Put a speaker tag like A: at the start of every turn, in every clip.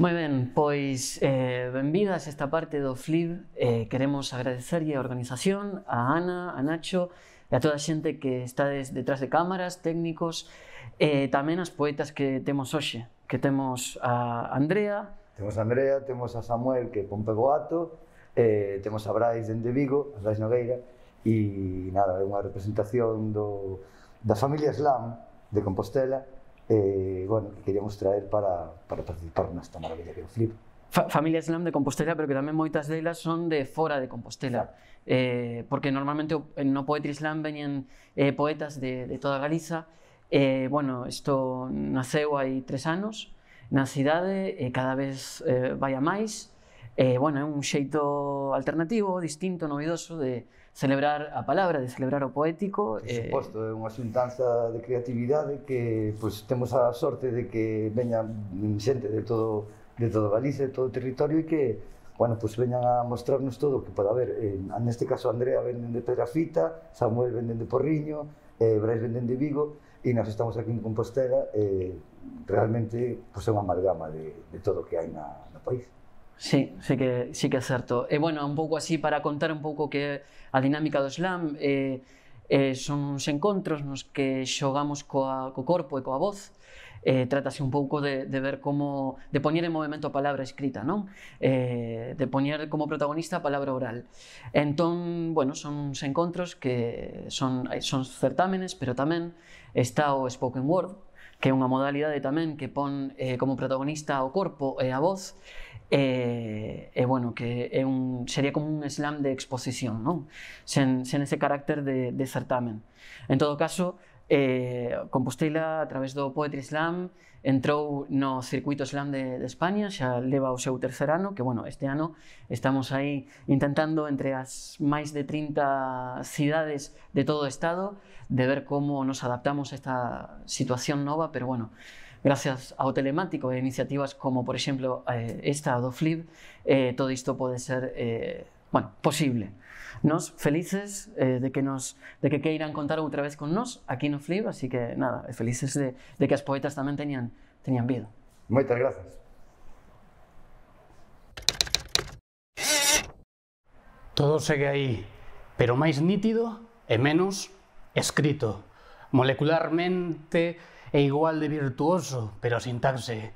A: Moi ben, pois eh, benvidas esta parte do FLIB eh, Queremos agradecerlle a organización, a Ana, a Nacho E a toda a xente que está des, detrás de cámaras, técnicos E eh, tamén as poetas que temos hoxe Que temos a Andrea
B: Temos a Andrea, temos a Samuel que pompe boato eh, Temos a Brais dende Vigo, a Brais Nogueira E nada, é unha representación do, da familia Slam de Compostela eh, bueno, que queríamos traer para, para participar nesta maravilla que é o Flip.
A: Familia familias Slam de Compostela, pero que tamén moitas delas son de fora de Compostela. Claro. Eh, porque normalmente no Poetry Slam venían eh, poetas de, de toda Galiza. Eh, bueno, isto naceu hai tres anos na cidade, eh, cada vez eh, vai a máis. Eh, bueno, é un xeito alternativo, distinto, novidoso de, celebrar a palabra, de celebrar o poético. Por eh... suposto, é unha xuntanza
B: de creatividade que pois, temos a sorte de que veña xente de todo de todo Galicia, de todo o territorio e que bueno, pois veñan a mostrarnos todo o que pode haber. Eh, neste caso Andrea venden de Pedrafita, Samuel venden de Porriño, eh, Brais venden de Vigo e nós estamos aquí en Compostela eh, realmente pois, é unha amalgama de, de todo o que hai na, no
A: país. Sí, sí que, sí que é certo. E, eh, bueno, un pouco así para contar un pouco que a dinámica do slam eh, eh, son uns encontros nos que xogamos coa, co corpo e coa voz, eh, trátase un pouco de, de ver como de poñer en movimento a palabra escrita, non? Eh, de poñer como protagonista a palabra oral. Entón, bueno, son uns encontros que son, son certámenes, pero tamén está o spoken word, que é unha modalidade tamén que pon eh, como protagonista o corpo e a voz, E, eh, e eh, bueno, que é un, sería como un slam de exposición, non? Sen, sen ese carácter de, de certamen. En todo caso, eh, Compostela, a través do Poetry Slam, entrou no circuito slam de, de España, xa leva o seu terceiro ano, que bueno, este ano estamos aí intentando entre as máis de 30 cidades de todo o estado de ver como nos adaptamos a esta situación nova, pero bueno, Gracias a telemático e iniciativas como, por ejemplo eh, esta do Flip, eh, todo esto puede ser eh, bueno, posible. Nos felices de que nos de que queiran contar otra vez con nosotros aquí no Flip, así que nada, felices de, de que las poetas también tenían tenían vida.
B: Muchas gracias.
A: Todo sigue
C: ahí, pero más nítido y menos escrito, molecularmente é igual de virtuoso, pero a sintaxe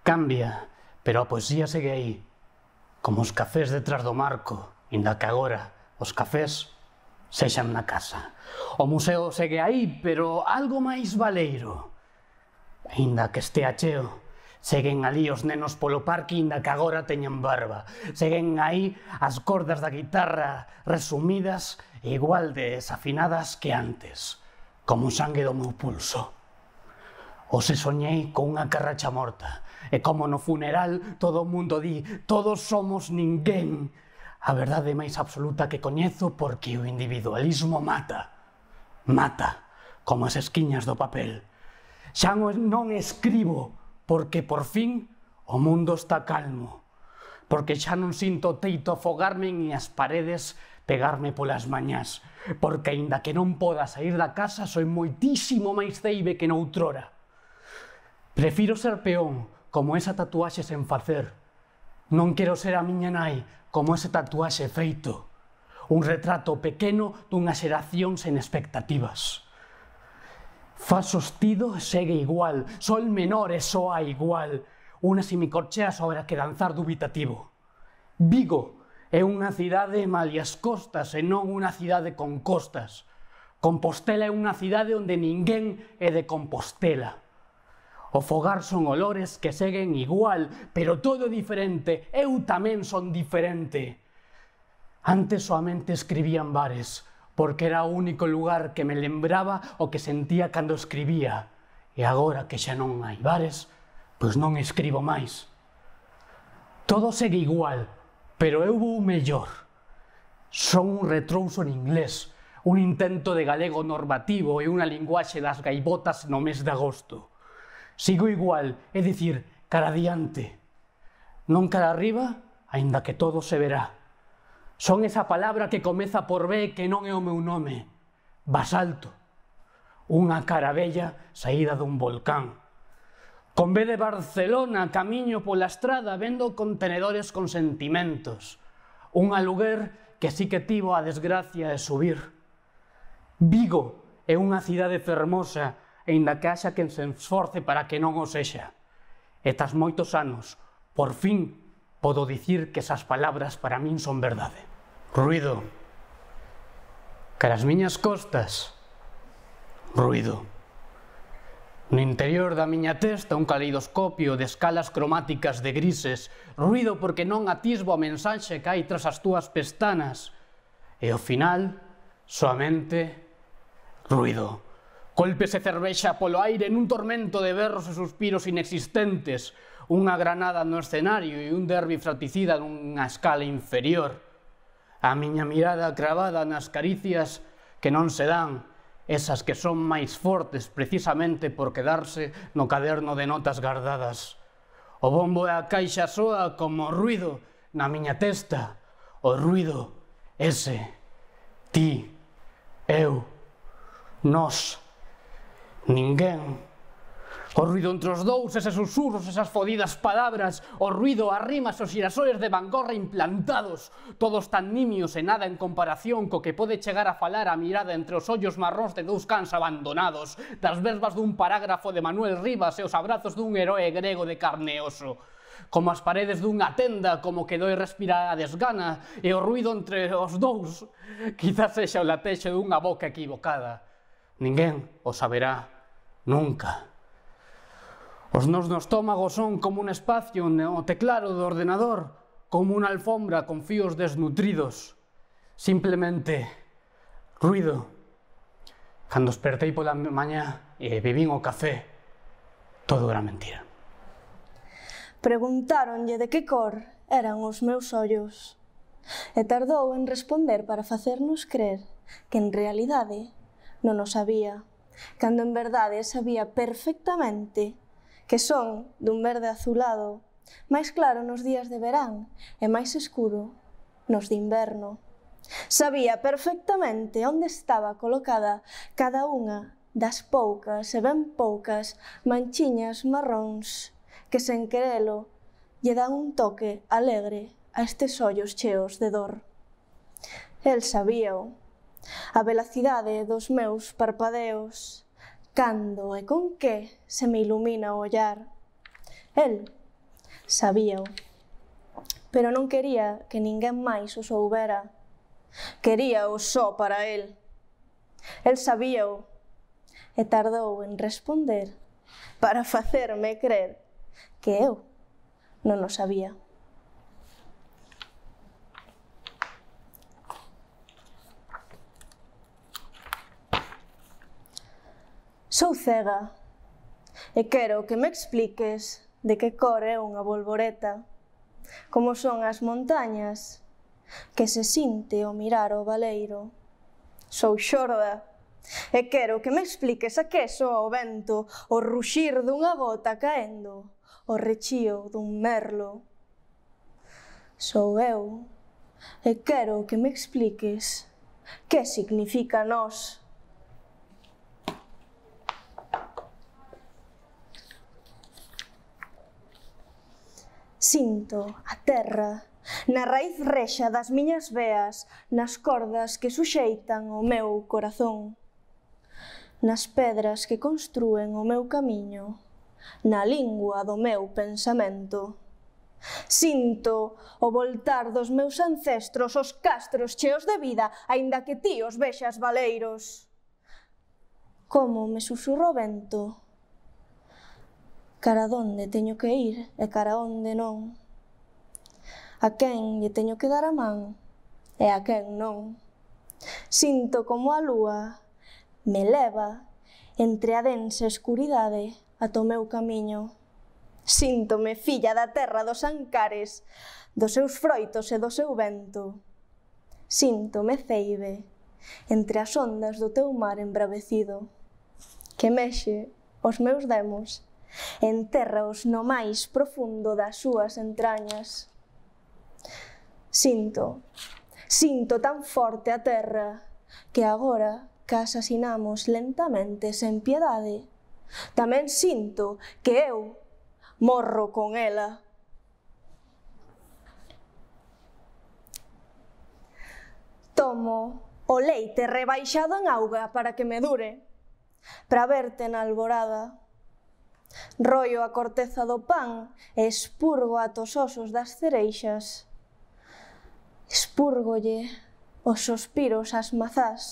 C: cambia, pero a poesía segue aí, como os cafés detrás do marco, inda que agora os cafés sexan na casa. O museo segue aí, pero algo máis valeiro. Ainda que estea cheo, Seguen ali os nenos polo parque, inda que agora teñen barba. Seguen aí as cordas da guitarra resumidas e igual de desafinadas que antes, como sangue do meu pulso. O se soñei unha carracha morta, e como no funeral todo o mundo di, todos somos ninguén. A verdade máis absoluta que coñezo porque o individualismo mata. Mata, como as esquiñas do papel. Xa non escribo porque por fin o mundo está calmo. Porque xa non sinto teito afogarme nin as paredes pegarme polas mañas. porque aínda que non poda sair da casa, soi moitísimo máis ceibe que noutrora. Prefiro ser peón, como esa tatuaxe sen facer. Non quero ser a miña nai, como ese tatuaxe feito. Un retrato pequeno dunha xeración sen expectativas. Fa sostido segue igual, sol menor e soa igual. Unha semicorchea sobre a que danzar dubitativo. Vigo é unha cidade malias costas e non unha cidade con costas. Compostela é unha cidade onde ninguén é de Compostela. O fogar son olores que seguen igual, pero todo diferente. Eu tamén son diferente. Antes soamente en bares, porque era o único lugar que me lembraba o que sentía cando escribía. E agora que xa non hai bares, pois non escribo máis. Todo segue igual, pero eu vou mellor. Son un retrouso en inglés, un intento de galego normativo e unha linguaxe das gaibotas no mes de agosto. Sigo igual, é dicir, cara adiante. Non cara arriba, aínda que todo se verá. Son esa palabra que comeza por B que non é o meu nome. Basalto. Unha cara bella saída dun volcán. Con B de Barcelona, camiño pola estrada vendo contenedores con sentimentos. Un aluguer que sí que tivo a desgracia de subir. Vigo é unha cidade fermosa inda que haxa quen se esforce para que non o sexa. E tras moitos anos, por fin, podo dicir que esas palabras para min son verdade. Ruido. Caras miñas costas, ruido. No interior da miña testa un caleidoscopio de escalas cromáticas de grises, ruido porque non atisbo a mensaxe que hai tras as túas pestanas, e ao final, soamente, ruido. Golpes e cervexa polo aire nun tormento de berros e suspiros inexistentes, unha granada no escenario e un derbi fraticida nunha escala inferior. A miña mirada cravada nas caricias que non se dan, esas que son máis fortes precisamente por quedarse no caderno de notas gardadas. O bombo e a caixa soa como ruido na miña testa, o ruido ese, ti, eu, nós. Ninguén. O ruido entre os dous, eses susurros, esas fodidas palabras, o ruido, as rimas, os xirasoles de vangorra implantados, todos tan nimios e nada en comparación co que pode chegar a falar a mirada entre os ollos marróns de dous cans abandonados, das verbas dun parágrafo de Manuel Rivas e os abrazos dun heroe grego de carneoso como as paredes dunha tenda como que doi respirar a desgana e o ruido entre os dous quizás sexa o latexo dunha boca equivocada. Ninguén o saberá. Nunca. Os nos no estómago son como un espacio no teclado do ordenador, como unha alfombra con fíos desnutridos. Simplemente ruido. Cando espertei pola mañá e bebín o café, todo era mentira.
D: Preguntáronlle de que cor eran os meus ollos. E tardou en responder para facernos crer que en realidade non o sabía cando en verdade sabía perfectamente que son dun verde azulado, máis claro nos días de verán e máis escuro nos de inverno. Sabía perfectamente onde estaba colocada cada unha das poucas e ben poucas manchiñas marróns que sen querelo lle dan un toque alegre a estes ollos cheos de dor. El sabía-o. A velocidade dos meus parpadeos, cando e con que se me ilumina o ollar. El sabíao, pero non quería que ninguén máis o soubera. Quería o só para el. El sabíao e tardou en responder para facerme crer que eu non o sabía. Sou cega e quero que me expliques de que cor é unha volvoreta, como son as montañas que se sinte ao mirar o valeiro. Sou xorda e quero que me expliques a que soa o vento, o ruxir dunha bota caendo, o rechío dun merlo. Sou eu e quero que me expliques que significa nós Sinto a terra na raíz rexa das miñas veas, nas cordas que suxeitan o meu corazón, nas pedras que construen o meu camiño, na lingua do meu pensamento. Sinto o voltar dos meus ancestros os castros cheos de vida, aínda que ti os vexas valeiros. Como me susurro vento, Cara donde teño que ir e cara onde non. A quen lle teño que dar a man e a quen non. Sinto como a lúa me leva entre a densa escuridade ato meu camiño. Síntome filla da terra dos ancares, dos seus froitos e do seu vento. Síntome ceibe entre as ondas do teu mar embravecido, que mexe os meus demos Entérraos no máis profundo das súas entrañas. Sinto, sinto tan forte a terra que agora que asasinamos lentamente sen piedade, tamén sinto que eu morro con ela. Tomo o leite rebaixado en auga para que me dure, para verte na alborada, rollo a corteza do pan e espurgo a tos osos das cereixas. Espurgolle os suspiros ás mazás.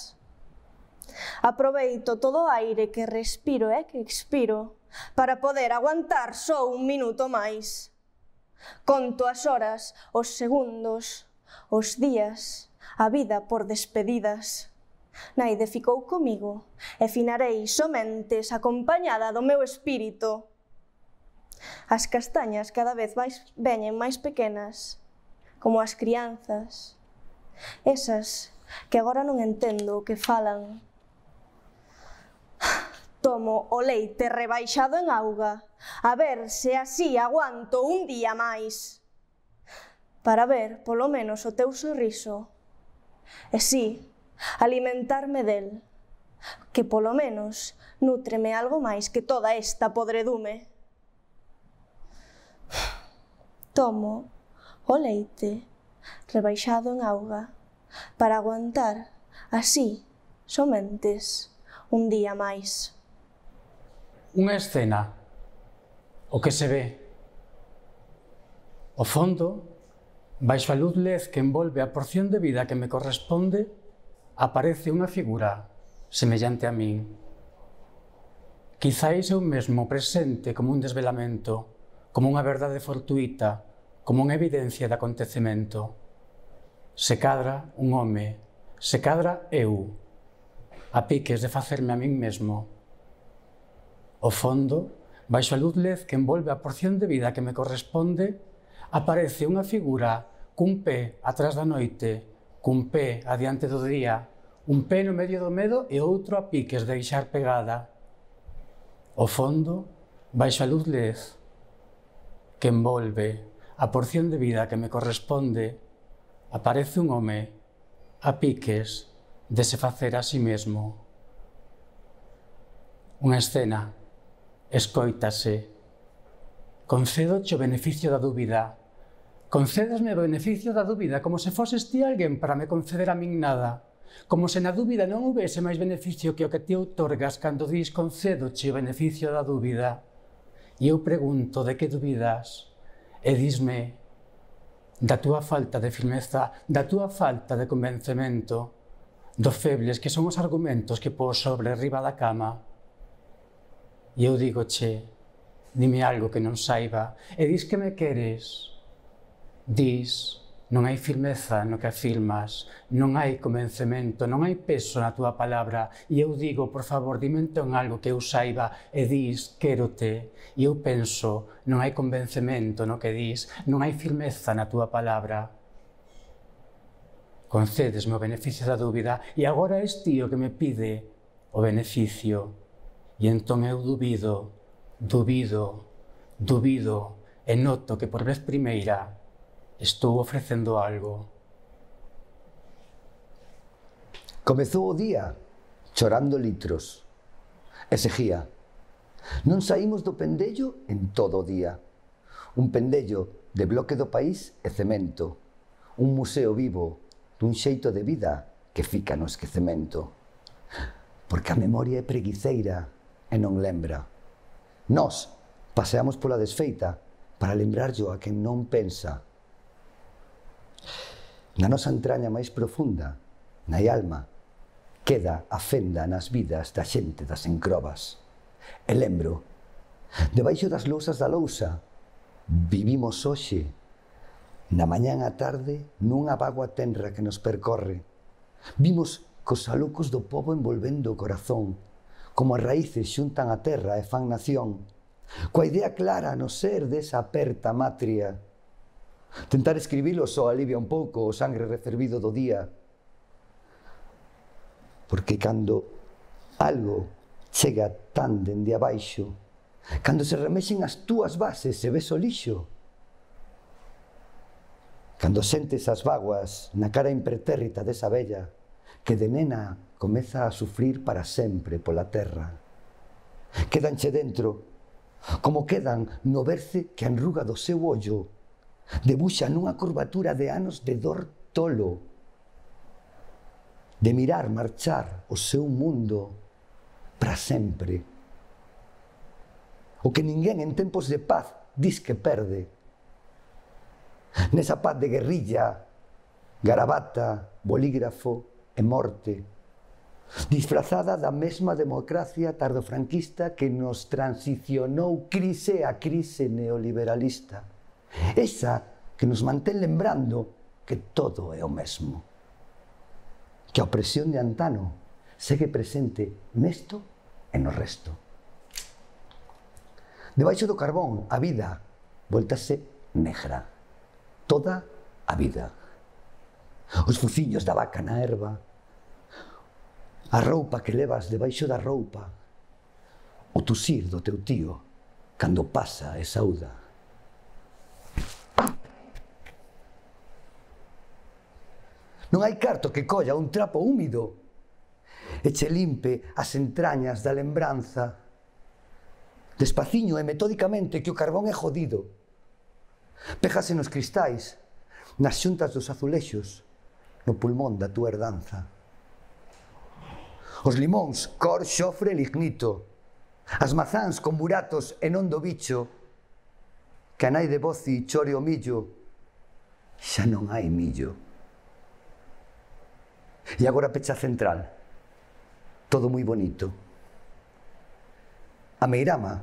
D: Aproveito todo o aire que respiro e que expiro para poder aguantar só un minuto máis. Conto as horas, os segundos, os días, a vida por despedidas. Naide ficou comigo e finarei somente acompañada do meu espírito. As castañas cada vez máis veñen máis pequenas, como as crianzas. Esas que agora non entendo o que falan. Tomo o leite rebaixado en auga, a ver se así aguanto un día máis. Para ver, polo menos, o teu sorriso. E si, sí, alimentarme del, que polo menos nutreme algo máis que toda esta podredume. Tomo o leite rebaixado en auga para aguantar así somentes un día máis.
E: Unha escena, o que se ve, o fondo, baixo a luz lez que envolve a porción de vida que me corresponde aparece unha figura semellante a min. Quizáis eu mesmo presente como un desvelamento, como unha verdade fortuita, como unha evidencia de acontecemento. Se cadra un home, se cadra eu, a piques de facerme a min mesmo. O fondo, baixo a luz lez que envolve a porción de vida que me corresponde, aparece unha figura cun pé atrás da noite, cun pé adiante do día, un pé no medio do medo e outro a piques de deixar pegada. O fondo, baixo a luz lez, que envolve a porción de vida que me corresponde, aparece un home a piques de se facer a sí mesmo. Unha escena, escoítase, concedo o beneficio da dúbida, Concédesme o beneficio da dúbida, como se foses ti alguén para me conceder a min nada. Como se na dúbida non houvese máis beneficio que o que ti outorgas cando dís concedo o beneficio da dúbida. E eu pregunto de que dúbidas e dísme da túa falta de firmeza, da túa falta de convencemento, dos febles que son os argumentos que pos sobre riba da cama. E eu digo, che, dime algo que non saiba, e dis que me queres, Dis, non hai firmeza no que afirmas, non hai convencemento, non hai peso na túa palabra, e eu digo, por favor, dime entón algo que eu saiba, e dis, quérote, e eu penso, non hai convencemento no que dis, non hai firmeza na túa palabra, concedesme o beneficio da dúbida e agora és ti o que me pide o beneficio. E entón eu dubido, dubido, dubido e noto que por vez primeira Estou ofrecendo algo.
B: Comezou o día chorando litros e seguía. Non saímos do pendello en todo o día. Un pendello de bloque do país e cemento. Un museo vivo dun xeito de vida que fica no esquecemento. Porque a memoria é preguiceira e non lembra. Nós paseamos pola desfeita para lembrarlo a quen non pensa Na nosa entraña máis profunda, na alma, queda a fenda nas vidas da xente das encrobas. E lembro, debaixo das lousas da lousa, vivimos hoxe, na mañán a tarde, nunha vagua tenra que nos percorre. Vimos cos alucos do povo envolvendo o corazón, como as raíces xuntan a terra e fan nación, coa idea clara no ser desa aperta matria, Tentar escribilo só alivia un pouco o sangre recervido do día. Porque cando algo chega tan dende abaixo, cando se remexen as túas bases se ves o lixo, cando sentes as vaguas na cara impretérrita desa vella que de nena comeza a sufrir para sempre pola terra. Quedanche dentro, como quedan no verse que enruga do seu ollo debuxa nunha curvatura de anos de dor tolo, de mirar marchar o seu mundo para sempre. O que ninguén en tempos de paz diz que perde. Nesa paz de guerrilla, garabata, bolígrafo e morte, disfrazada da mesma democracia tardofranquista que nos transicionou crise a crise neoliberalista. Esa que nos mantén lembrando que todo é o mesmo. Que a opresión de antano segue presente nesto e no resto. Debaixo do carbón, a vida voltase negra. Toda a vida. Os fuciños da vaca na erva, a roupa que levas debaixo da roupa, o tusir do teu tío cando pasa e saúda. Non hai carto que colla un trapo húmido e che limpe as entrañas da lembranza despaciño e metódicamente que o carbón é jodido. Pejase nos cristais, nas xuntas dos azulexos, no pulmón da tua herdanza. Os limóns, cor, xofre e lignito. As mazáns con buratos e non do bicho. Canai de boci, chore o millo. Xa non hai millo. E agora pecha central. Todo moi bonito. A Meirama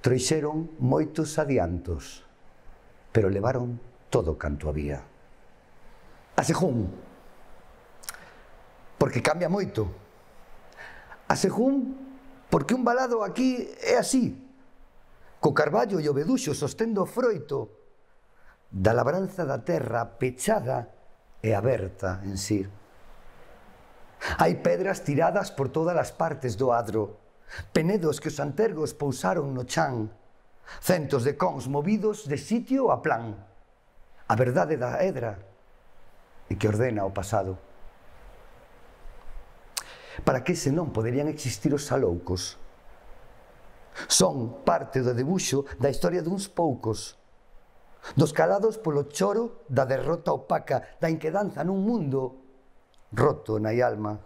B: troixeron moitos adiantos, pero levaron todo canto había. A Sejún, porque cambia moito. A Sejún, porque un balado aquí é así, co carballo e o beduxo sostendo o froito da labranza da terra pechada e aberta en sí. Hai pedras tiradas por todas as partes do adro, penedos que os antergos pousaron no chan, centos de cons movidos de sitio a plan. A verdade da hedra e que ordena o pasado. Para que senón poderían existir os saloucos? Son parte do debuxo da historia duns poucos, dos calados polo choro da derrota opaca, da inquedanza nun mundo roto na alma.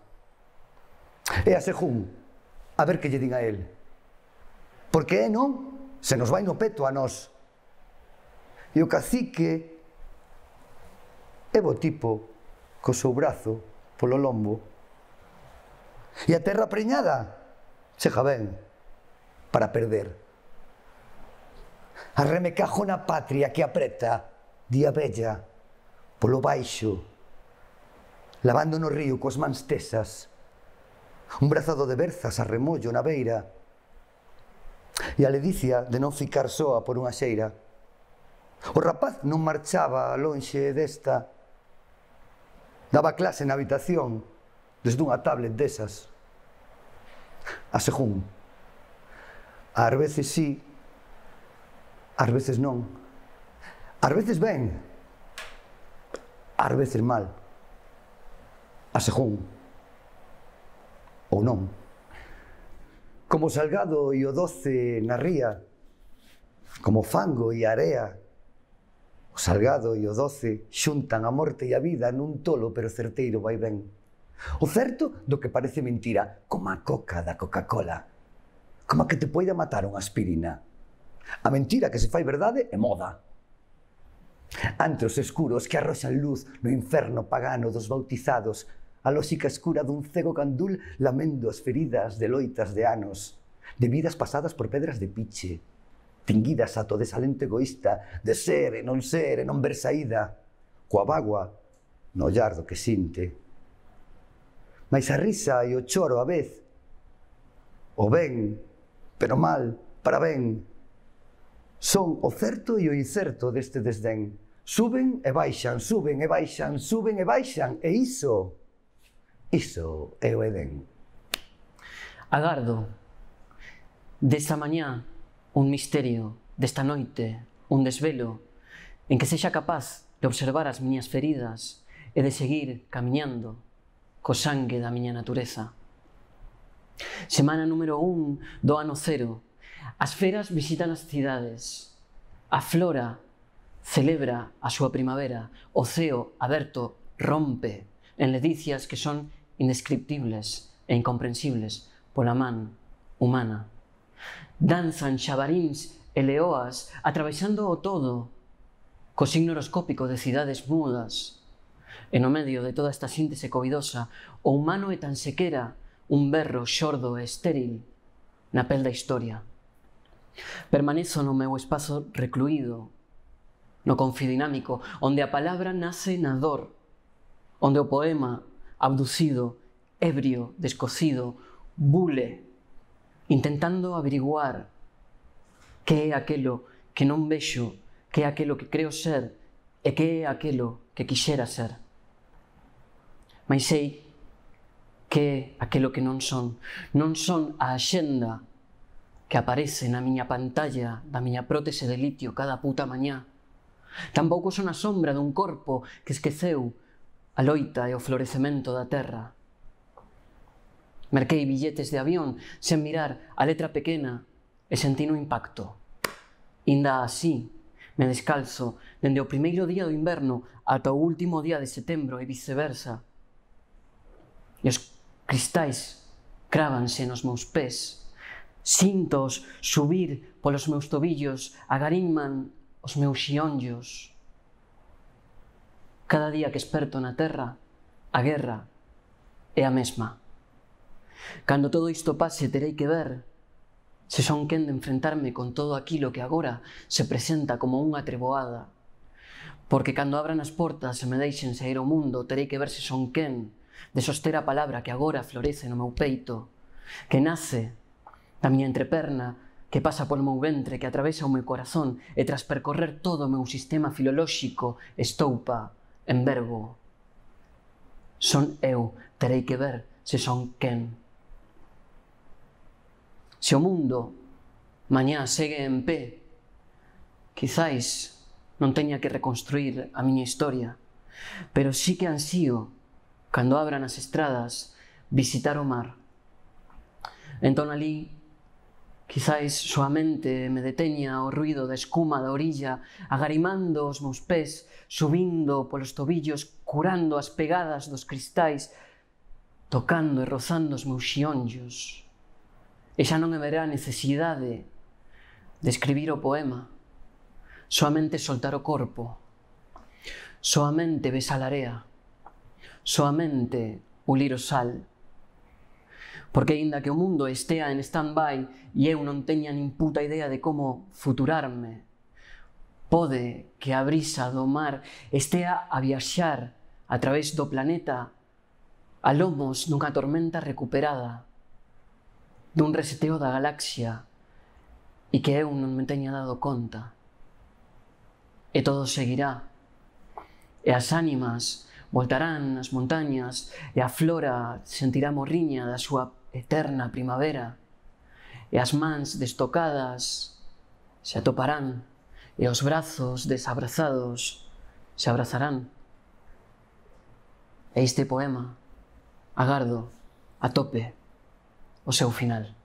B: E a Sejún, a ver que lle din a él. Porque é non, se nos vai no peto a nós. E o cacique é bo tipo co seu brazo polo lombo. E a terra preñada se ben para perder. Arreme cajo na patria que apreta, día bella, polo baixo, lavando no río cos mans tesas, un brazado de berzas a remollo na beira, e a ledicia de non ficar soa por unha xeira. O rapaz non marchaba lonxe desta, daba clase na habitación desde unha tablet desas. A según, ás veces sí, ás veces non, ás veces ben, ás veces mal a Sejón. Ou non. Como salgado e o doce na ría, como fango e area, o salgado e o doce xuntan a morte e a vida nun tolo pero certeiro vai ben. O certo do que parece mentira, como a coca da Coca-Cola, como a que te poida matar unha aspirina. A mentira que se fai verdade é moda. os escuros que arroxan luz no inferno pagano dos bautizados a lóxica escura dun cego candul lamendo as feridas de loitas de anos, de vidas pasadas por pedras de piche, tinguidas ato desalento egoísta de ser e non ser e non ver saída, coa bagua no llardo que sinte. Mais a risa e o choro a vez, o ben, pero mal, para ben, son o certo e o incerto deste desdén. Suben e baixan, suben e baixan, suben e baixan, e iso
A: Iso é o Edén. Agardo desta mañá un misterio, desta noite un desvelo, en que sexa capaz de observar as miñas feridas e de seguir camiñando co sangue da miña natureza. Semana número 1 do ano cero. As feras visitan as cidades. A flora celebra a súa primavera. O ceo aberto rompe en ledicias que son indescriptibles e incomprensibles pola man humana. Danzan xabaríns e leoas atravesando o todo co signo horoscópico de cidades mudas. E no medio de toda esta síntese covidosa, o humano é tan sequera un berro xordo e estéril na pel da historia. Permanezo no meu espazo recluído, no confidinámico, onde a palabra nace na dor, onde o poema abducido, ebrio, descocido, bule, intentando averiguar que é aquilo que non vexo, que é aquilo que creo ser e que é aquilo que quixera ser. Mas sei que é aquilo que non son. Non son a axenda que aparece na miña pantalla da miña prótese de litio cada puta mañá. Tampouco son a sombra dun corpo que esqueceu a loita e o florecemento da terra. Merquei billetes de avión sen mirar a letra pequena e sentí no impacto. Inda así, me descalzo dende o primeiro día do inverno ata o último día de setembro e viceversa. E os cristais crávanse nos meus pés. Sintos subir polos meus tobillos, agarinman os meus xionllos. Cada día que esperto na terra, a guerra é a mesma. Cando todo isto pase, terei que ver se son quen de enfrentarme con todo aquilo que agora se presenta como unha treboada. Porque cando abran as portas e me deixen sair ao mundo, terei que ver se son quen de soster a palabra que agora florece no meu peito, que nace da miña entreperna, que pasa polo meu ventre, que atravesa o meu corazón e tras percorrer todo o meu sistema filolóxico estoupa en verbo. Son eu, terei que ver se son quen. Se o mundo mañá segue en pé, quizáis non teña que reconstruir a miña historia, pero sí que ansío, cando abran as estradas, visitar o mar. Entón ali Quizáis soamente me deteña o ruido da escuma da orilla, agarimando os meus pés, subindo polos tobillos, curando as pegadas dos cristais, tocando e rozando os meus xionllos. E xa non haberá necesidade de escribir o poema, soamente soltar o corpo, soamente besar a area, soamente ulir o sal, Porque aínda que o mundo estea en stand-by e eu non teña nin puta idea de como futurarme, pode que a brisa do mar estea a viaxar a través do planeta a lomos dunha tormenta recuperada, dun reseteo da galaxia e que eu non me teña dado conta. E todo seguirá. E as ánimas voltarán nas montañas e a flora sentirá morriña da súa eterna primavera, e as mans destocadas se atoparán, e os brazos desabrazados se abrazarán. E este poema, agardo, a tope, o seu final.